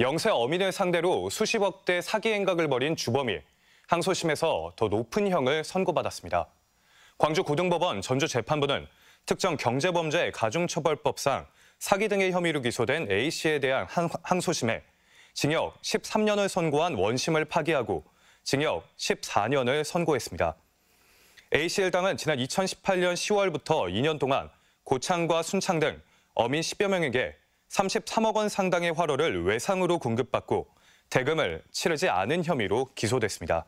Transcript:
영세 어민을 상대로 수십억 대 사기 행각을 벌인 주범이 항소심에서 더 높은 형을 선고받았습니다. 광주고등법원 전주재판부는 특정 경제범죄 가중처벌법상 사기 등의 혐의로 기소된 A씨에 대한 항소심에 징역 13년을 선고한 원심을 파기하고 징역 14년을 선고했습니다. A씨 일당은 지난 2018년 10월부터 2년 동안 고창과 순창 등 어민 10여 명에게 33억 원 상당의 화로를 외상으로 공급받고 대금을 치르지 않은 혐의로 기소됐습니다.